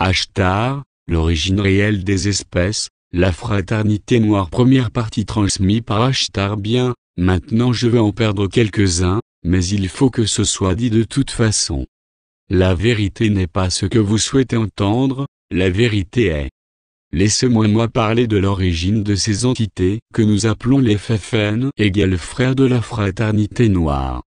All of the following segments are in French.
Ashtar, l'origine réelle des espèces, la fraternité noire première partie transmise par Ashtar bien, maintenant je vais en perdre quelques-uns, mais il faut que ce soit dit de toute façon. La vérité n'est pas ce que vous souhaitez entendre, la vérité est. Laissez-moi moi parler de l'origine de ces entités que nous appelons les FFN égale frères de la fraternité noire.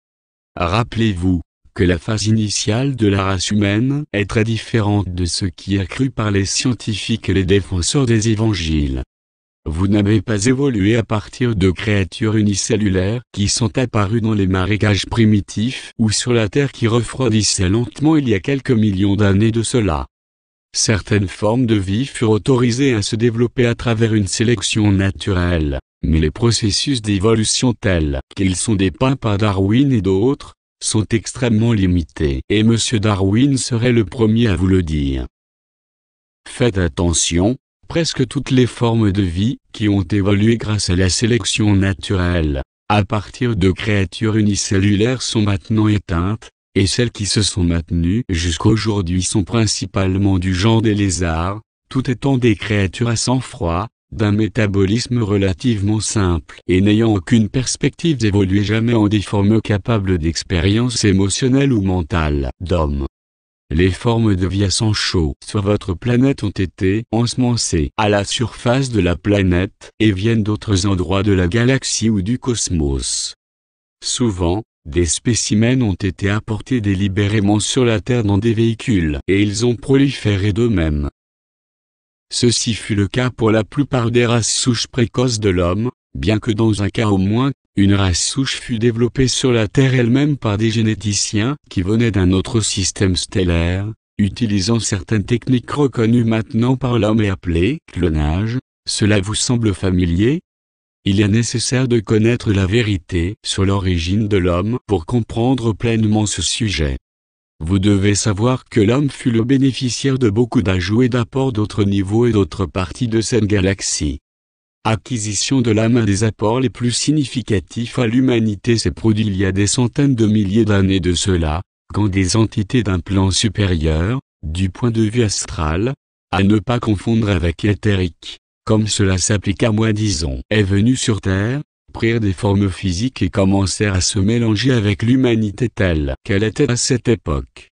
Rappelez-vous, que la phase initiale de la race humaine est très différente de ce qui est cru par les scientifiques et les défenseurs des évangiles. Vous n'avez pas évolué à partir de créatures unicellulaires qui sont apparues dans les marécages primitifs ou sur la Terre qui refroidissait lentement il y a quelques millions d'années de cela. Certaines formes de vie furent autorisées à se développer à travers une sélection naturelle, mais les processus d'évolution tels qu'ils sont dépeints par Darwin et d'autres, sont extrêmement limitées et M. Darwin serait le premier à vous le dire. Faites attention, presque toutes les formes de vie qui ont évolué grâce à la sélection naturelle, à partir de créatures unicellulaires sont maintenant éteintes, et celles qui se sont maintenues jusqu'aujourd'hui sont principalement du genre des lézards, tout étant des créatures à sang-froid, d'un métabolisme relativement simple et n'ayant aucune perspective d'évoluer jamais en des formes capables d'expériences émotionnelles ou mentales d'homme. Les formes de vie sans chaud sur votre planète ont été ensemencées à la surface de la planète et viennent d'autres endroits de la galaxie ou du cosmos. Souvent, des spécimens ont été apportés délibérément sur la Terre dans des véhicules et ils ont proliféré d'eux-mêmes. Ceci fut le cas pour la plupart des races souches précoces de l'homme, bien que dans un cas au moins, une race souche fut développée sur la Terre elle-même par des généticiens qui venaient d'un autre système stellaire, utilisant certaines techniques reconnues maintenant par l'homme et appelées clonage. Cela vous semble familier il est nécessaire de connaître la vérité sur l'origine de l'homme pour comprendre pleinement ce sujet. Vous devez savoir que l'homme fut le bénéficiaire de beaucoup d'ajouts et d'apports d'autres niveaux et d'autres parties de cette galaxie. Acquisition de l'âme des apports les plus significatifs à l'humanité s'est produit il y a des centaines de milliers d'années de cela, quand des entités d'un plan supérieur, du point de vue astral, à ne pas confondre avec éthérique, comme cela s'applique à moi disons, est venue sur Terre, prirent des formes physiques et commencèrent à se mélanger avec l'humanité telle qu'elle était à cette époque.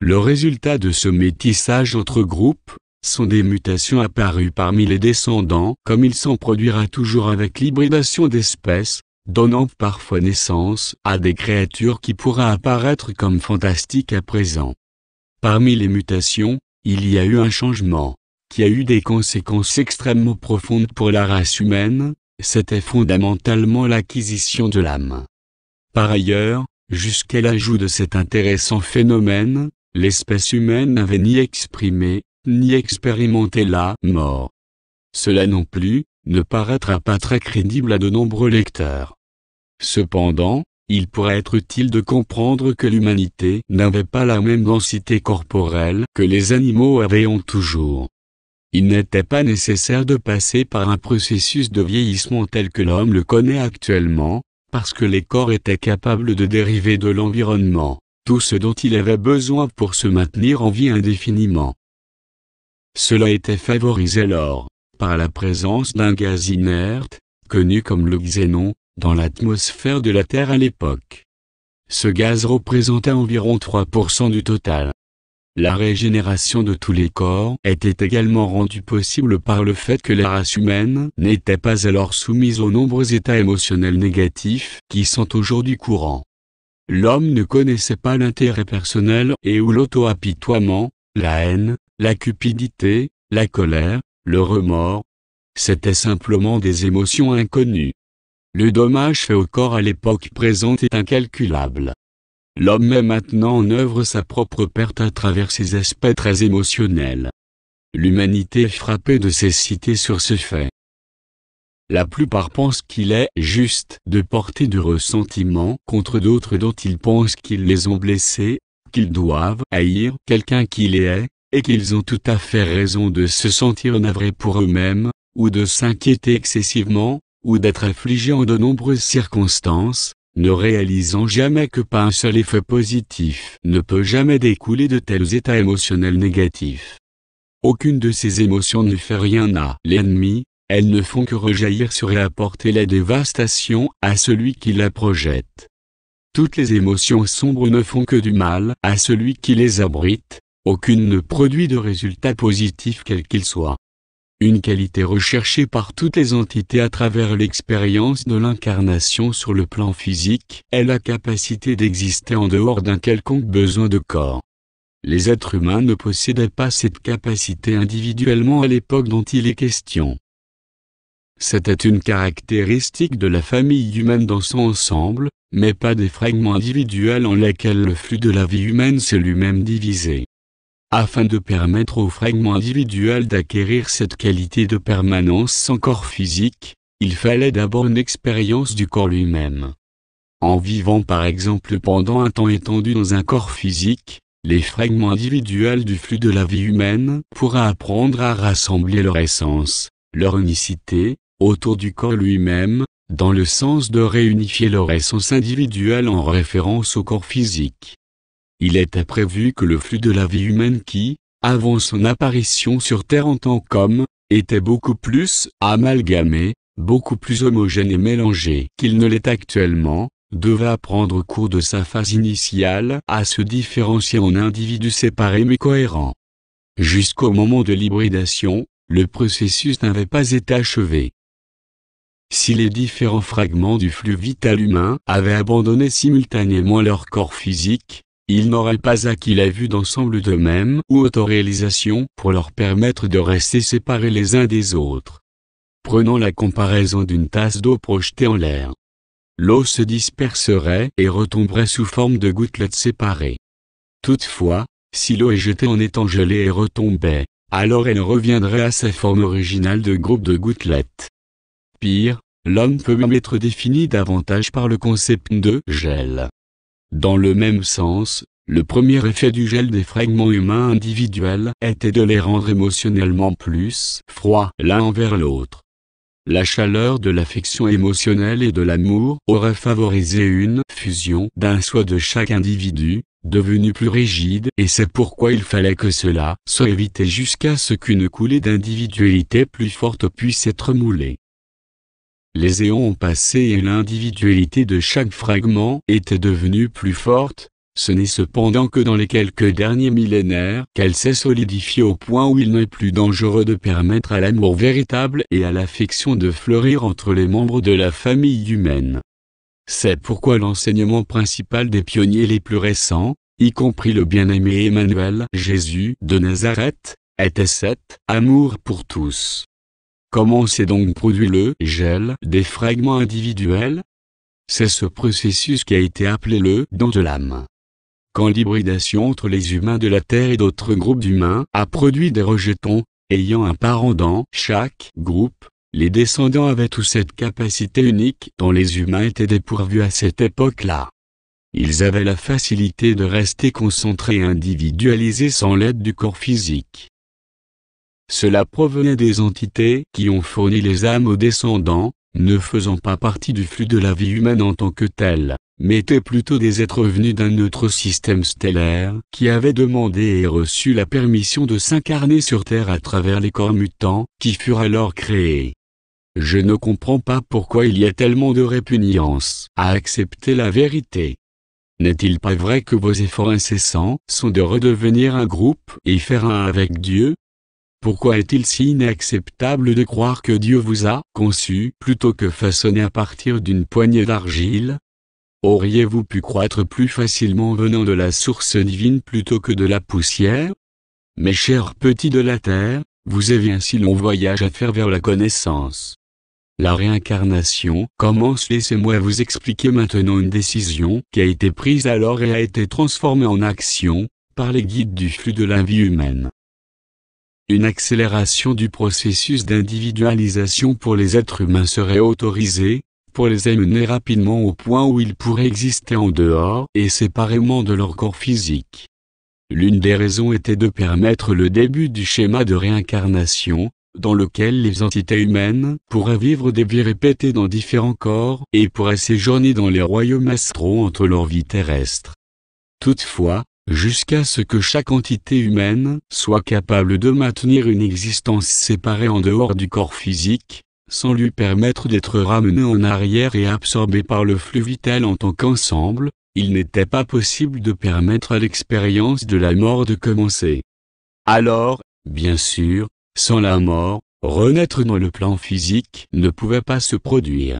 Le résultat de ce métissage entre groupes, sont des mutations apparues parmi les descendants, comme il s'en produira toujours avec l'hybridation d'espèces, donnant parfois naissance à des créatures qui pourra apparaître comme fantastiques à présent. Parmi les mutations, il y a eu un changement, qui a eu des conséquences extrêmement profondes pour la race humaine, c'était fondamentalement l'acquisition de l'âme. Par ailleurs, jusqu'à l'ajout de cet intéressant phénomène, l'espèce humaine n'avait ni exprimé, ni expérimenté la mort. Cela non plus, ne paraîtra pas très crédible à de nombreux lecteurs. Cependant, il pourrait être utile de comprendre que l'humanité n'avait pas la même densité corporelle que les animaux avaient ont toujours il n'était pas nécessaire de passer par un processus de vieillissement tel que l'homme le connaît actuellement, parce que les corps étaient capables de dériver de l'environnement, tout ce dont il avait besoin pour se maintenir en vie indéfiniment. Cela était favorisé alors, par la présence d'un gaz inerte, connu comme le xénon, dans l'atmosphère de la Terre à l'époque. Ce gaz représentait environ 3% du total. La régénération de tous les corps était également rendue possible par le fait que la race humaine n'était pas alors soumise aux nombreux états émotionnels négatifs qui sont aujourd'hui courants. L'homme ne connaissait pas l'intérêt personnel et ou l'auto-apitoiement, la haine, la cupidité, la colère, le remords. C'était simplement des émotions inconnues. Le dommage fait au corps à l'époque présente est incalculable. L'homme met maintenant en œuvre sa propre perte à travers ses aspects très émotionnels. L'humanité est frappée de cécité sur ce fait. La plupart pensent qu'il est juste de porter du ressentiment contre d'autres dont ils pensent qu'ils les ont blessés, qu'ils doivent haïr quelqu'un qui les est, et qu'ils ont tout à fait raison de se sentir navrés pour eux-mêmes, ou de s'inquiéter excessivement, ou d'être affligés en de nombreuses circonstances, ne réalisant jamais que pas un seul effet positif ne peut jamais découler de tels états émotionnels négatifs. Aucune de ces émotions ne fait rien à l'ennemi, elles ne font que rejaillir sur et apporter la dévastation à celui qui la projette. Toutes les émotions sombres ne font que du mal à celui qui les abrite, aucune ne produit de résultats positifs quel qu'il soit une qualité recherchée par toutes les entités à travers l'expérience de l'incarnation sur le plan physique, est la capacité d'exister en dehors d'un quelconque besoin de corps. Les êtres humains ne possédaient pas cette capacité individuellement à l'époque dont il est question. C'était une caractéristique de la famille humaine dans son ensemble, mais pas des fragments individuels en lesquels le flux de la vie humaine s'est lui-même divisé afin de permettre aux fragments individuels d'acquérir cette qualité de permanence sans corps physique, il fallait d'abord une expérience du corps lui-même. En vivant par exemple pendant un temps étendu dans un corps physique, les fragments individuels du flux de la vie humaine pourra apprendre à rassembler leur essence, leur unicité, autour du corps lui-même, dans le sens de réunifier leur essence individuelle en référence au corps physique il était prévu que le flux de la vie humaine qui, avant son apparition sur Terre en tant qu'homme, était beaucoup plus amalgamé, beaucoup plus homogène et mélangé qu'il ne l'est actuellement, devait prendre cours de sa phase initiale à se différencier en individus séparés mais cohérents. Jusqu'au moment de l'hybridation, le processus n'avait pas été achevé. Si les différents fragments du flux vital humain avaient abandonné simultanément leur corps physique, il n'aurait pas acquis la vue d'ensemble d'eux-mêmes ou autoréalisation pour leur permettre de rester séparés les uns des autres. Prenons la comparaison d'une tasse d'eau projetée en l'air. L'eau se disperserait et retomberait sous forme de gouttelettes séparées. Toutefois, si l'eau est jetée en étant gelée et retombait, alors elle reviendrait à sa forme originale de groupe de gouttelettes. Pire, l'homme peut même être défini davantage par le concept de gel. Dans le même sens, le premier effet du gel des fragments humains individuels était de les rendre émotionnellement plus froids l'un envers l'autre. La chaleur de l'affection émotionnelle et de l'amour aurait favorisé une fusion d'un soi de chaque individu, devenu plus rigide et c'est pourquoi il fallait que cela soit évité jusqu'à ce qu'une coulée d'individualité plus forte puisse être moulée. Les éons ont passé et l'individualité de chaque fragment était devenue plus forte, ce n'est cependant que dans les quelques derniers millénaires qu'elle s'est solidifiée au point où il n'est plus dangereux de permettre à l'amour véritable et à l'affection de fleurir entre les membres de la famille humaine. C'est pourquoi l'enseignement principal des pionniers les plus récents, y compris le bien-aimé Emmanuel Jésus de Nazareth, était cet amour pour tous. Comment s'est donc produit le gel des fragments individuels C'est ce processus qui a été appelé le don de l'âme. Quand l'hybridation entre les humains de la Terre et d'autres groupes d'humains a produit des rejetons, ayant un parent dans chaque groupe, les descendants avaient tous cette capacité unique dont les humains étaient dépourvus à cette époque-là. Ils avaient la facilité de rester concentrés et individualisés sans l'aide du corps physique. Cela provenait des entités qui ont fourni les âmes aux descendants, ne faisant pas partie du flux de la vie humaine en tant que telle, mais étaient plutôt des êtres venus d'un autre système stellaire qui avaient demandé et reçu la permission de s'incarner sur Terre à travers les corps mutants qui furent alors créés. Je ne comprends pas pourquoi il y a tellement de répugnance à accepter la vérité. N'est-il pas vrai que vos efforts incessants sont de redevenir un groupe et faire un avec Dieu pourquoi est-il si inacceptable de croire que Dieu vous a conçu plutôt que façonné à partir d'une poignée d'argile Auriez-vous pu croître plus facilement venant de la source divine plutôt que de la poussière Mes chers petits de la terre, vous avez ainsi si long voyage à faire vers la connaissance. La réincarnation commence laissez-moi vous expliquer maintenant une décision qui a été prise alors et a été transformée en action, par les guides du flux de la vie humaine une accélération du processus d'individualisation pour les êtres humains serait autorisée, pour les amener rapidement au point où ils pourraient exister en dehors et séparément de leur corps physique. L'une des raisons était de permettre le début du schéma de réincarnation, dans lequel les entités humaines pourraient vivre des vies répétées dans différents corps et pourraient séjourner dans les royaumes astraux entre leur vie terrestre. Toutefois, jusqu'à ce que chaque entité humaine soit capable de maintenir une existence séparée en dehors du corps physique, sans lui permettre d'être ramené en arrière et absorbé par le flux vital en tant qu'ensemble, il n'était pas possible de permettre à l'expérience de la mort de commencer. Alors, bien sûr, sans la mort, renaître dans le plan physique ne pouvait pas se produire.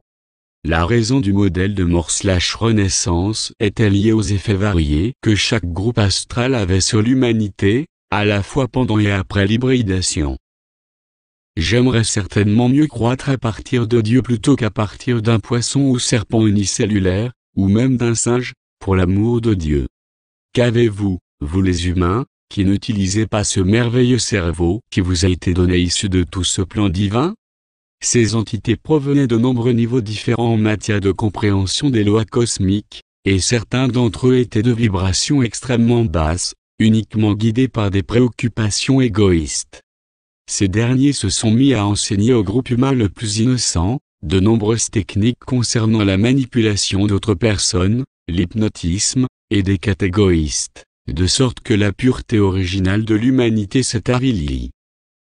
La raison du modèle de mort-renaissance était liée aux effets variés que chaque groupe astral avait sur l'humanité, à la fois pendant et après l'hybridation. J'aimerais certainement mieux croître à partir de Dieu plutôt qu'à partir d'un poisson ou serpent unicellulaire, ou même d'un singe, pour l'amour de Dieu. Qu'avez-vous, vous les humains, qui n'utilisez pas ce merveilleux cerveau qui vous a été donné issu de tout ce plan divin ces entités provenaient de nombreux niveaux différents en matière de compréhension des lois cosmiques, et certains d'entre eux étaient de vibrations extrêmement basses, uniquement guidés par des préoccupations égoïstes. Ces derniers se sont mis à enseigner au groupe humain le plus innocent, de nombreuses techniques concernant la manipulation d'autres personnes, l'hypnotisme, et des catégoïstes, de sorte que la pureté originale de l'humanité s'est avilie.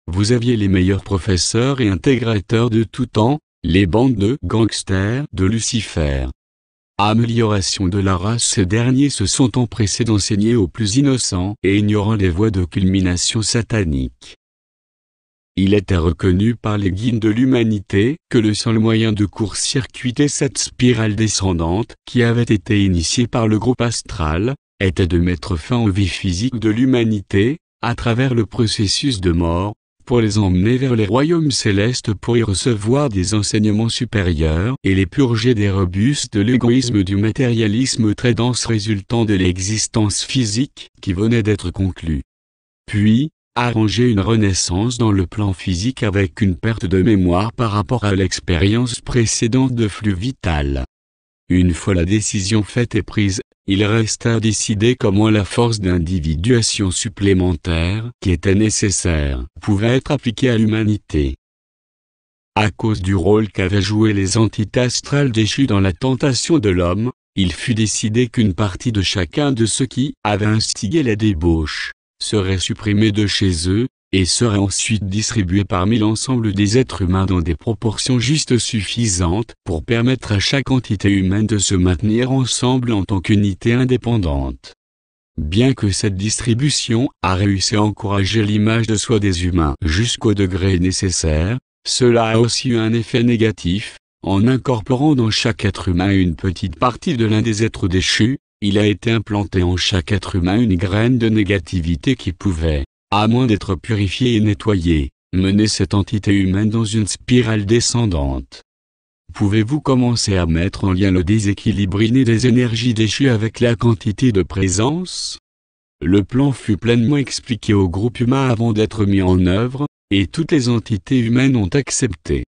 Vous aviez les meilleurs professeurs et intégrateurs de tout temps, les bandes de gangsters de Lucifer. Amélioration de la race Ces derniers se sont empressés d'enseigner aux plus innocents et ignorant les voies de culmination satanique. Il était reconnu par les guides de l'humanité que le seul moyen de court-circuiter cette spirale descendante qui avait été initiée par le groupe astral, était de mettre fin aux vies physiques de l'humanité, à travers le processus de mort, pour les emmener vers les royaumes célestes pour y recevoir des enseignements supérieurs et les purger des robustes de l'égoïsme du matérialisme très dense résultant de l'existence physique qui venait d'être conclue. Puis, arranger une renaissance dans le plan physique avec une perte de mémoire par rapport à l'expérience précédente de flux vital. Une fois la décision faite et prise, il resta à décider comment la force d'individuation supplémentaire qui était nécessaire pouvait être appliquée à l'humanité. À cause du rôle qu'avaient joué les entités astrales déchues dans la tentation de l'homme, il fut décidé qu'une partie de chacun de ceux qui avaient instigé la débauche serait supprimée de chez eux, et serait ensuite distribué parmi l'ensemble des êtres humains dans des proportions juste suffisantes pour permettre à chaque entité humaine de se maintenir ensemble en tant qu'unité indépendante. Bien que cette distribution a réussi à encourager l'image de soi des humains jusqu'au degré nécessaire, cela a aussi eu un effet négatif, en incorporant dans chaque être humain une petite partie de l'un des êtres déchus, il a été implanté en chaque être humain une graine de négativité qui pouvait, à moins d'être purifié et nettoyé, mener cette entité humaine dans une spirale descendante. Pouvez-vous commencer à mettre en lien le déséquilibre des énergies déchues avec la quantité de présence Le plan fut pleinement expliqué au groupe humain avant d'être mis en œuvre, et toutes les entités humaines ont accepté.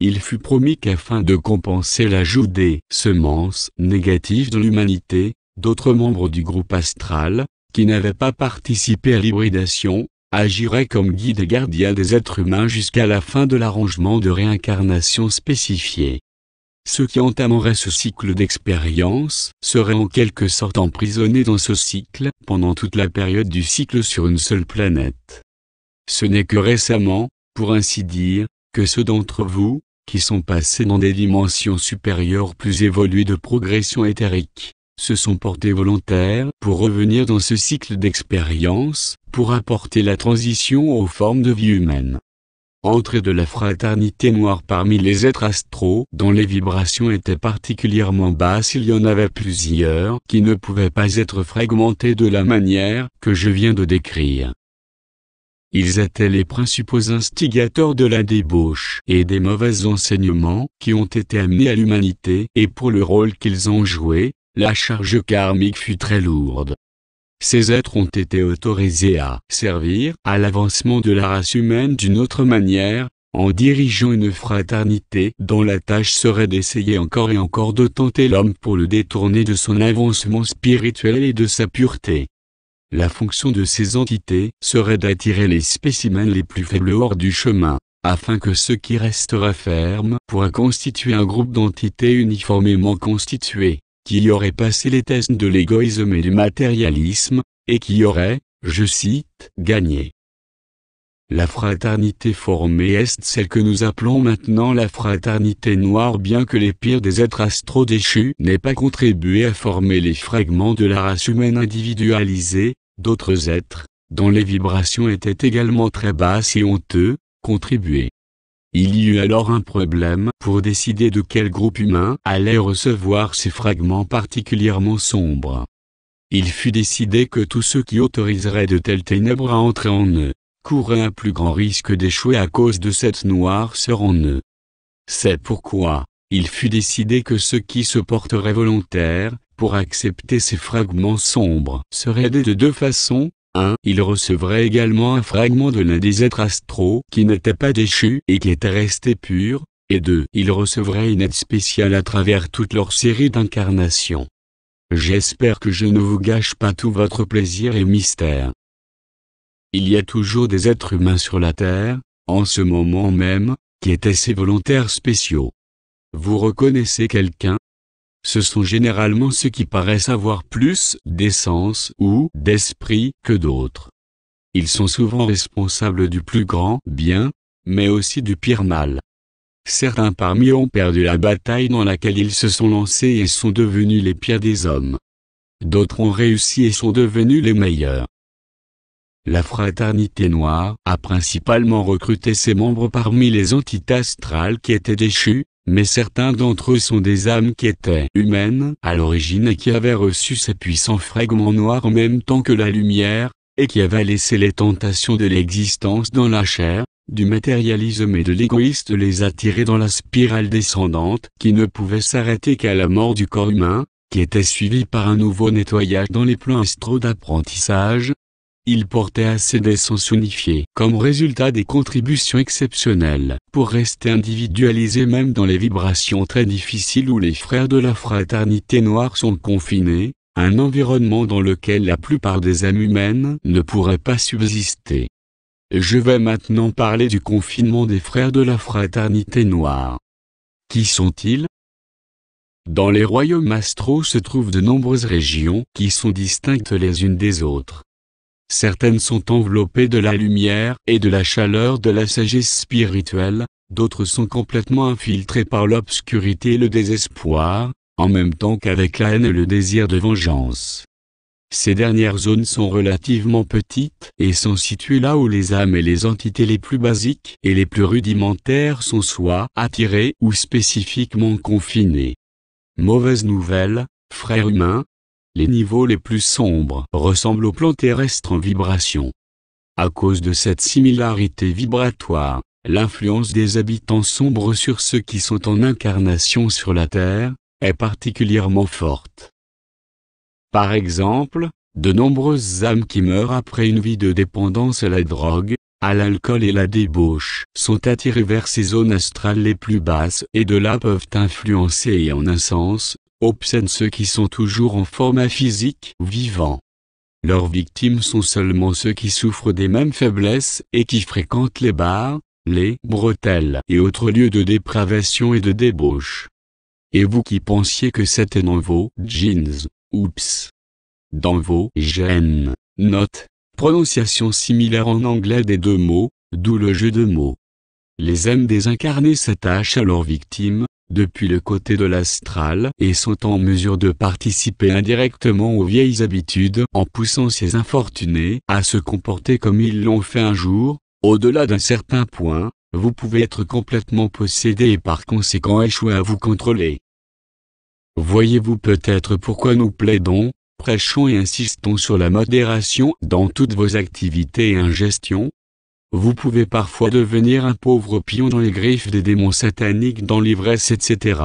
Il fut promis qu'afin de compenser l'ajout des semences négatives de l'humanité, d'autres membres du groupe astral, qui n'avait pas participé à l'hybridation, agirait comme guide et gardien des êtres humains jusqu'à la fin de l'arrangement de réincarnation spécifié. Ceux qui entameraient ce cycle d'expérience seraient en quelque sorte emprisonnés dans ce cycle pendant toute la période du cycle sur une seule planète. Ce n'est que récemment, pour ainsi dire, que ceux d'entre vous, qui sont passés dans des dimensions supérieures plus évoluées de progression éthérique, se sont portés volontaires pour revenir dans ce cycle d'expérience, pour apporter la transition aux formes de vie humaine. Entrée de la fraternité noire parmi les êtres astraux dont les vibrations étaient particulièrement basses il y en avait plusieurs qui ne pouvaient pas être fragmentés de la manière que je viens de décrire. Ils étaient les principaux instigateurs de la débauche et des mauvais enseignements qui ont été amenés à l'humanité et pour le rôle qu'ils ont joué, la charge karmique fut très lourde. Ces êtres ont été autorisés à servir à l'avancement de la race humaine d'une autre manière, en dirigeant une fraternité dont la tâche serait d'essayer encore et encore de tenter l'homme pour le détourner de son avancement spirituel et de sa pureté. La fonction de ces entités serait d'attirer les spécimens les plus faibles hors du chemin, afin que ce qui restera ferme pourra constituer un groupe d'entités uniformément constituées qui y aurait passé les tests de l'égoïsme et du matérialisme, et qui aurait, je cite, gagné. La fraternité formée est celle que nous appelons maintenant la fraternité noire bien que les pires des êtres astro déchus n'aient pas contribué à former les fragments de la race humaine individualisée, d'autres êtres, dont les vibrations étaient également très basses et honteux, contribué. Il y eut alors un problème pour décider de quel groupe humain allait recevoir ces fragments particulièrement sombres. Il fut décidé que tous ceux qui autoriseraient de telles ténèbres à entrer en eux, couraient un plus grand risque d'échouer à cause de cette noirceur en eux. C'est pourquoi, il fut décidé que ceux qui se porteraient volontaires, pour accepter ces fragments sombres, seraient aidés de deux façons, 1. Il recevrait également un fragment de l'un des êtres astraux qui n'était pas déchu et qui était resté pur, et 2. Ils recevraient une aide spéciale à travers toute leur série d'incarnations. J'espère que je ne vous gâche pas tout votre plaisir et mystère. Il y a toujours des êtres humains sur la Terre, en ce moment même, qui étaient ces volontaires spéciaux. Vous reconnaissez quelqu'un ce sont généralement ceux qui paraissent avoir plus d'essence ou d'esprit que d'autres. Ils sont souvent responsables du plus grand bien, mais aussi du pire mal. Certains parmi eux ont perdu la bataille dans laquelle ils se sont lancés et sont devenus les pires des hommes. D'autres ont réussi et sont devenus les meilleurs. La fraternité noire a principalement recruté ses membres parmi les entités astrales qui étaient déchues, mais certains d'entre eux sont des âmes qui étaient humaines à l'origine et qui avaient reçu ces puissants fragments noirs en même temps que la lumière, et qui avaient laissé les tentations de l'existence dans la chair, du matérialisme et de l'égoïste les attirer dans la spirale descendante qui ne pouvait s'arrêter qu'à la mort du corps humain, qui était suivi par un nouveau nettoyage dans les plans astraux d'apprentissage, il portait assez d'essence unifiée comme résultat des contributions exceptionnelles, pour rester individualisé même dans les vibrations très difficiles où les frères de la fraternité noire sont confinés, un environnement dans lequel la plupart des âmes humaines ne pourraient pas subsister. Je vais maintenant parler du confinement des frères de la fraternité noire. Qui sont-ils Dans les royaumes astraux se trouvent de nombreuses régions qui sont distinctes les unes des autres. Certaines sont enveloppées de la lumière et de la chaleur de la sagesse spirituelle, d'autres sont complètement infiltrées par l'obscurité et le désespoir, en même temps qu'avec la haine et le désir de vengeance. Ces dernières zones sont relativement petites et sont situées là où les âmes et les entités les plus basiques et les plus rudimentaires sont soit attirées ou spécifiquement confinées. Mauvaise nouvelle, frère humain les niveaux les plus sombres ressemblent au plan terrestre en vibration. À cause de cette similarité vibratoire, l'influence des habitants sombres sur ceux qui sont en incarnation sur la Terre est particulièrement forte. Par exemple, de nombreuses âmes qui meurent après une vie de dépendance à la drogue, à l'alcool et la débauche sont attirées vers ces zones astrales les plus basses et de là peuvent influencer et en un sens obscène ceux qui sont toujours en format physique vivant. Leurs victimes sont seulement ceux qui souffrent des mêmes faiblesses et qui fréquentent les bars, les bretelles et autres lieux de dépravation et de débauche. Et vous qui pensiez que c'était dans vos jeans, oups. Dans vos gènes, note, prononciation similaire en anglais des deux mots, d'où le jeu de mots. Les âmes désincarnées s'attachent à leurs victimes, depuis le côté de l'astral et sont en mesure de participer indirectement aux vieilles habitudes en poussant ces infortunés à se comporter comme ils l'ont fait un jour, au-delà d'un certain point, vous pouvez être complètement possédé et par conséquent échouer à vous contrôler. Voyez-vous peut-être pourquoi nous plaidons, prêchons et insistons sur la modération dans toutes vos activités et ingestions, vous pouvez parfois devenir un pauvre pion dans les griffes des démons sataniques dans l'ivresse etc.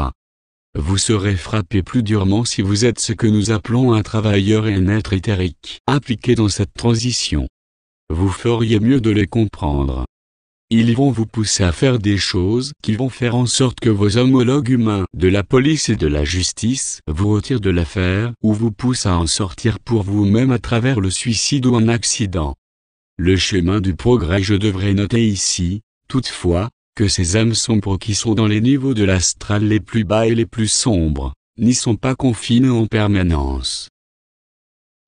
Vous serez frappé plus durement si vous êtes ce que nous appelons un travailleur et un être éthérique impliqué dans cette transition. Vous feriez mieux de les comprendre. Ils vont vous pousser à faire des choses qui vont faire en sorte que vos homologues humains de la police et de la justice vous retirent de l'affaire ou vous poussent à en sortir pour vous-même à travers le suicide ou un accident le chemin du progrès je devrais noter ici, toutefois, que ces âmes sombres qui sont dans les niveaux de l'astral les plus bas et les plus sombres, n'y sont pas confinées en permanence.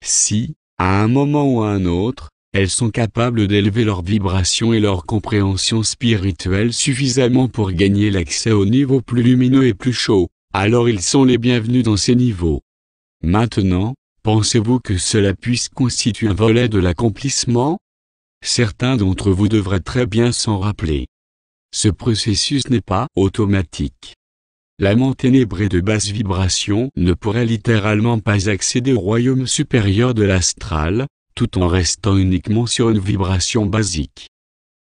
Si, à un moment ou à un autre, elles sont capables d'élever leurs vibrations et leur compréhension spirituelle suffisamment pour gagner l'accès aux niveaux plus lumineux et plus chauds, alors ils sont les bienvenus dans ces niveaux. Maintenant, pensez-vous que cela puisse constituer un volet de l'accomplissement certains d'entre vous devraient très bien s'en rappeler. Ce processus n'est pas automatique. L'âme ténébrée de basse vibration ne pourrait littéralement pas accéder au royaume supérieur de l'astral, tout en restant uniquement sur une vibration basique.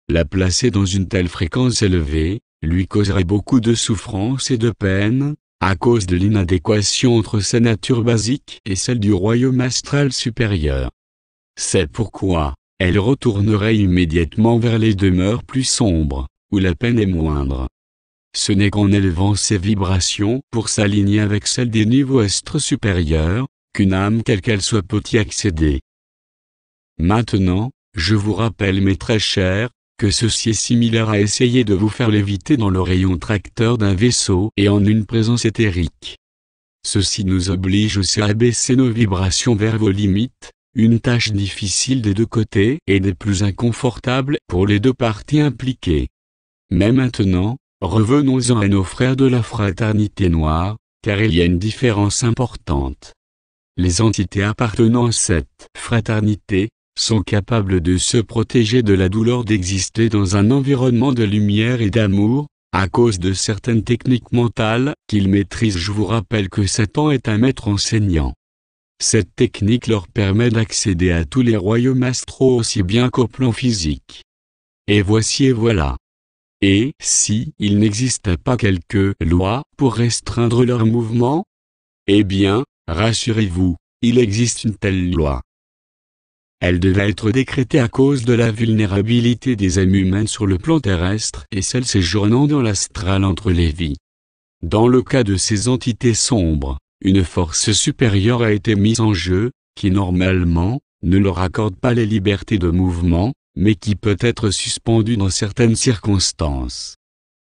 La placer dans une telle fréquence élevée, lui causerait beaucoup de souffrance et de peine, à cause de l'inadéquation entre sa nature basique et celle du royaume astral supérieur. C'est pourquoi, elle retournerait immédiatement vers les demeures plus sombres, où la peine est moindre. Ce n'est qu'en élevant ses vibrations pour s'aligner avec celles des niveaux astres supérieurs, qu'une âme quelle qu'elle soit peut y accéder. Maintenant, je vous rappelle mes très chers, que ceci est similaire à essayer de vous faire léviter dans le rayon tracteur d'un vaisseau et en une présence éthérique. Ceci nous oblige aussi à baisser nos vibrations vers vos limites, une tâche difficile des deux côtés et des plus inconfortables pour les deux parties impliquées. Mais maintenant, revenons-en à nos frères de la fraternité noire, car il y a une différence importante. Les entités appartenant à cette fraternité sont capables de se protéger de la douleur d'exister dans un environnement de lumière et d'amour, à cause de certaines techniques mentales qu'ils maîtrisent. Je vous rappelle que Satan est un maître enseignant. Cette technique leur permet d'accéder à tous les royaumes astraux aussi bien qu'au plan physique. Et voici et voilà. Et, si, il n'existait pas quelques lois pour restreindre leur mouvement Eh bien, rassurez-vous, il existe une telle loi. Elle devait être décrétée à cause de la vulnérabilité des âmes humaines sur le plan terrestre et celles séjournant dans l'astral entre les vies. Dans le cas de ces entités sombres, une force supérieure a été mise en jeu, qui normalement, ne leur accorde pas les libertés de mouvement, mais qui peut être suspendue dans certaines circonstances.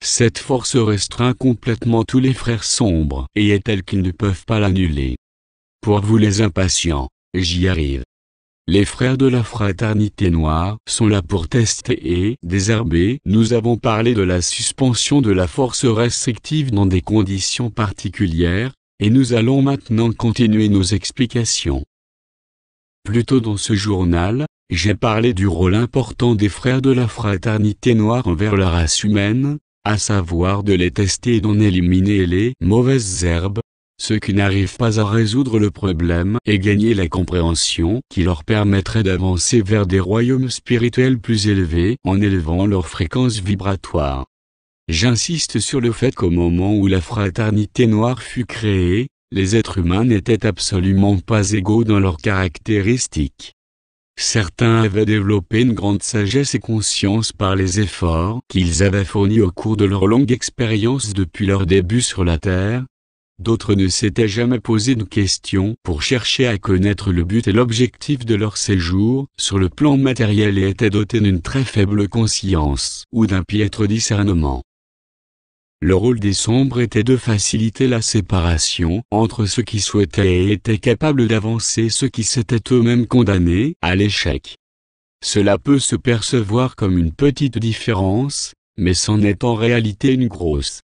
Cette force restreint complètement tous les frères sombres et est telle qu'ils ne peuvent pas l'annuler. Pour vous les impatients, j'y arrive. Les frères de la fraternité noire sont là pour tester et désherber. Nous avons parlé de la suspension de la force restrictive dans des conditions particulières, et nous allons maintenant continuer nos explications. Plus tôt dans ce journal, j'ai parlé du rôle important des frères de la fraternité noire envers la race humaine, à savoir de les tester et d'en éliminer les mauvaises herbes, ceux qui n'arrivent pas à résoudre le problème et gagner la compréhension qui leur permettrait d'avancer vers des royaumes spirituels plus élevés en élevant leur fréquence vibratoire. J'insiste sur le fait qu'au moment où la fraternité noire fut créée, les êtres humains n'étaient absolument pas égaux dans leurs caractéristiques. Certains avaient développé une grande sagesse et conscience par les efforts qu'ils avaient fournis au cours de leur longue expérience depuis leur début sur la Terre. D'autres ne s'étaient jamais posé de questions pour chercher à connaître le but et l'objectif de leur séjour sur le plan matériel et étaient dotés d'une très faible conscience ou d'un piètre discernement. Le rôle des sombres était de faciliter la séparation entre ceux qui souhaitaient et étaient capables d'avancer ceux qui s'étaient eux-mêmes condamnés à l'échec. Cela peut se percevoir comme une petite différence, mais c'en est en réalité une grosse.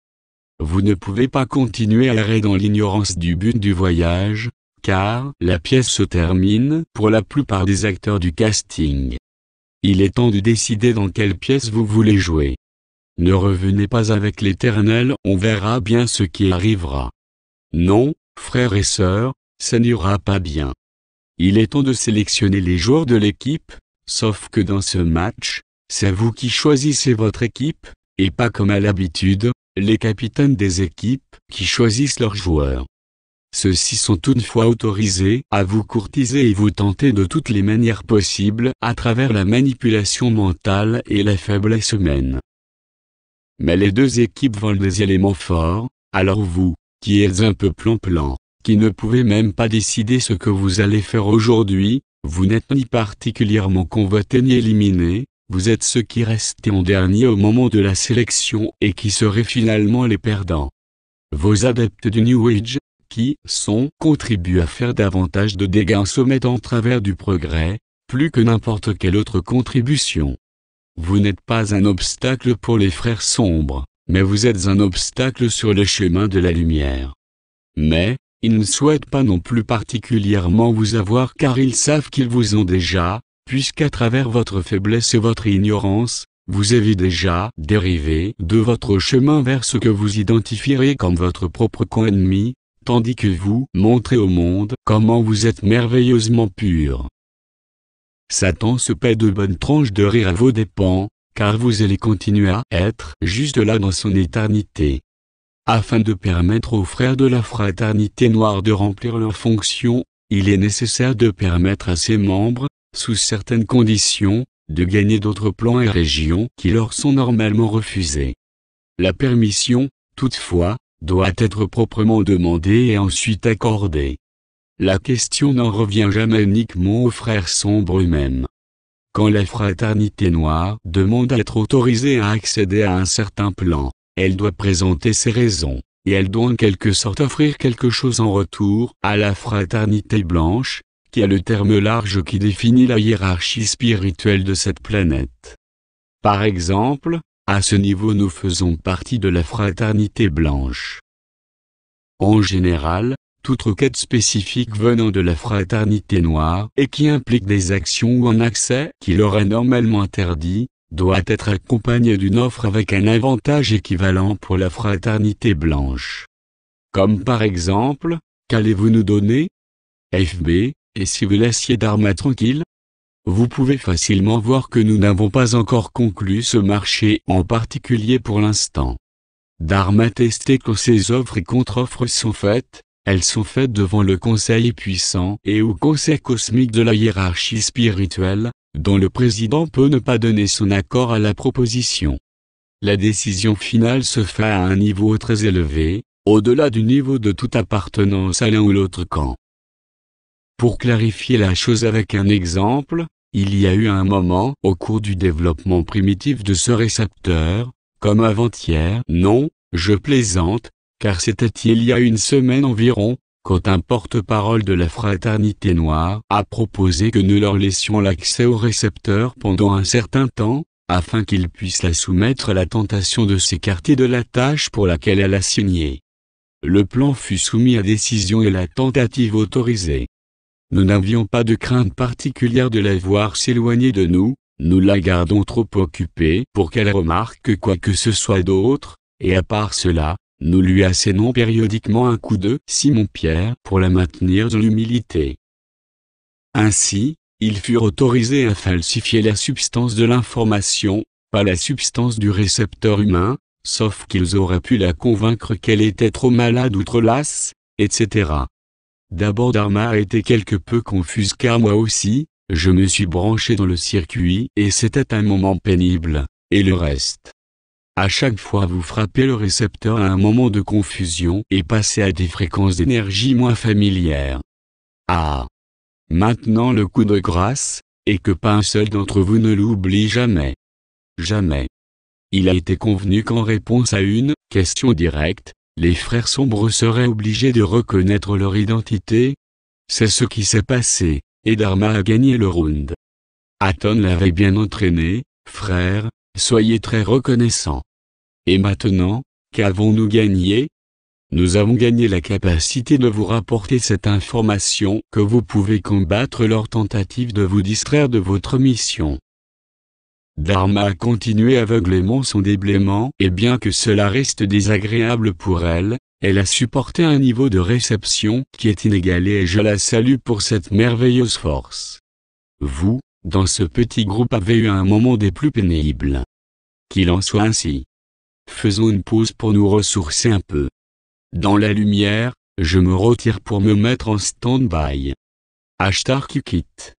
Vous ne pouvez pas continuer à errer dans l'ignorance du but du voyage, car la pièce se termine pour la plupart des acteurs du casting. Il est temps de décider dans quelle pièce vous voulez jouer. Ne revenez pas avec l'Éternel, on verra bien ce qui arrivera. Non, frères et sœurs, ça n'ira pas bien. Il est temps de sélectionner les joueurs de l'équipe, sauf que dans ce match, c'est vous qui choisissez votre équipe, et pas comme à l'habitude, les capitaines des équipes qui choisissent leurs joueurs. Ceux-ci sont toutefois autorisés à vous courtiser et vous tenter de toutes les manières possibles à travers la manipulation mentale et la faiblesse humaine. Mais les deux équipes volent des éléments forts, alors vous, qui êtes un peu plan-plan, qui ne pouvez même pas décider ce que vous allez faire aujourd'hui, vous n'êtes ni particulièrement convoité ni éliminé, vous êtes ceux qui restaient en dernier au moment de la sélection et qui seraient finalement les perdants. Vos adeptes du New Age, qui sont contribuent à faire davantage de dégâts en se en travers du progrès, plus que n'importe quelle autre contribution. Vous n'êtes pas un obstacle pour les frères sombres, mais vous êtes un obstacle sur le chemin de la lumière. Mais, ils ne souhaitent pas non plus particulièrement vous avoir car ils savent qu'ils vous ont déjà, puisqu'à travers votre faiblesse et votre ignorance, vous avez déjà dérivé de votre chemin vers ce que vous identifierez comme votre propre con ennemi, tandis que vous montrez au monde comment vous êtes merveilleusement pur. Satan se paie de bonnes tranches de rire à vos dépens, car vous allez continuer à être juste là dans son éternité. Afin de permettre aux frères de la fraternité noire de remplir leurs fonctions, il est nécessaire de permettre à ses membres, sous certaines conditions, de gagner d'autres plans et régions qui leur sont normalement refusés. La permission, toutefois, doit être proprement demandée et ensuite accordée. La question n'en revient jamais uniquement aux frères sombres eux-mêmes. Quand la fraternité noire demande à être autorisée à accéder à un certain plan, elle doit présenter ses raisons, et elle doit en quelque sorte offrir quelque chose en retour à la fraternité blanche, qui est le terme large qui définit la hiérarchie spirituelle de cette planète. Par exemple, à ce niveau nous faisons partie de la fraternité blanche. En général, toute requête spécifique venant de la fraternité noire et qui implique des actions ou un accès qui leur est normalement interdit, doit être accompagnée d'une offre avec un avantage équivalent pour la fraternité blanche. Comme par exemple, qu'allez-vous nous donner FB, et si vous laissiez Dharma tranquille Vous pouvez facilement voir que nous n'avons pas encore conclu ce marché en particulier pour l'instant. Dharma testé que ces offres et contre-offres sont faites, elles sont faites devant le Conseil puissant et au Conseil cosmique de la hiérarchie spirituelle, dont le président peut ne pas donner son accord à la proposition. La décision finale se fait à un niveau très élevé, au-delà du niveau de toute appartenance à l'un ou l'autre camp. Pour clarifier la chose avec un exemple, il y a eu un moment au cours du développement primitif de ce récepteur, comme avant-hier. Non, je plaisante, car c'était il y a une semaine environ, quand un porte-parole de la fraternité noire a proposé que nous leur laissions l'accès au récepteur pendant un certain temps, afin qu'ils puissent la soumettre à la tentation de s'écarter de la tâche pour laquelle elle a signé. Le plan fut soumis à décision et la tentative autorisée. Nous n'avions pas de crainte particulière de la voir s'éloigner de nous, nous la gardons trop occupée pour qu'elle remarque quoi que ce soit d'autre, et à part cela, nous lui assénons périodiquement un coup de Simon-Pierre pour la maintenir dans l'humilité. Ainsi, ils furent autorisés à falsifier la substance de l'information, pas la substance du récepteur humain, sauf qu'ils auraient pu la convaincre qu'elle était trop malade ou trop lasse, etc. D'abord Dharma a été quelque peu confuse car moi aussi, je me suis branché dans le circuit et c'était un moment pénible, et le reste. À chaque fois vous frappez le récepteur à un moment de confusion et passez à des fréquences d'énergie moins familières. Ah Maintenant le coup de grâce, et que pas un seul d'entre vous ne l'oublie jamais. Jamais. Il a été convenu qu'en réponse à une question directe, les frères sombres seraient obligés de reconnaître leur identité. C'est ce qui s'est passé, et Dharma a gagné le round. Aton l'avait bien entraîné, frère, Soyez très reconnaissants. Et maintenant, qu'avons-nous gagné Nous avons gagné la capacité de vous rapporter cette information que vous pouvez combattre leur tentative de vous distraire de votre mission. Dharma a continué aveuglément son déblaiement et bien que cela reste désagréable pour elle, elle a supporté un niveau de réception qui est inégalé et je la salue pour cette merveilleuse force. Vous, dans ce petit groupe avait eu un moment des plus pénibles. Qu'il en soit ainsi. Faisons une pause pour nous ressourcer un peu. Dans la lumière, je me retire pour me mettre en stand-by. Ashtar qui quitte.